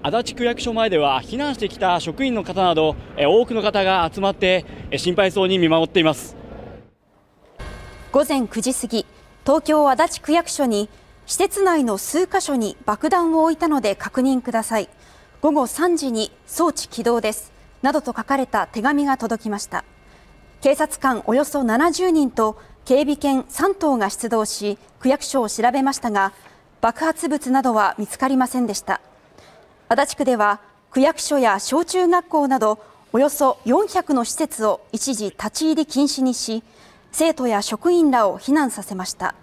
足立区役所前では避難してきた職員の方など多くの方が集まって心配そうに見守っています午前9時過ぎ東京足立区役所に施設内の数箇所に爆弾を置いたので確認ください午後3時に装置起動ですなどと書かれた手紙が届きました警察官およそ70人と警備犬3頭が出動し区役所を調べましたが爆発物などは見つかりませんでした足立区では区役所や小中学校などおよそ400の施設を一時立ち入り禁止にし生徒や職員らを避難させました。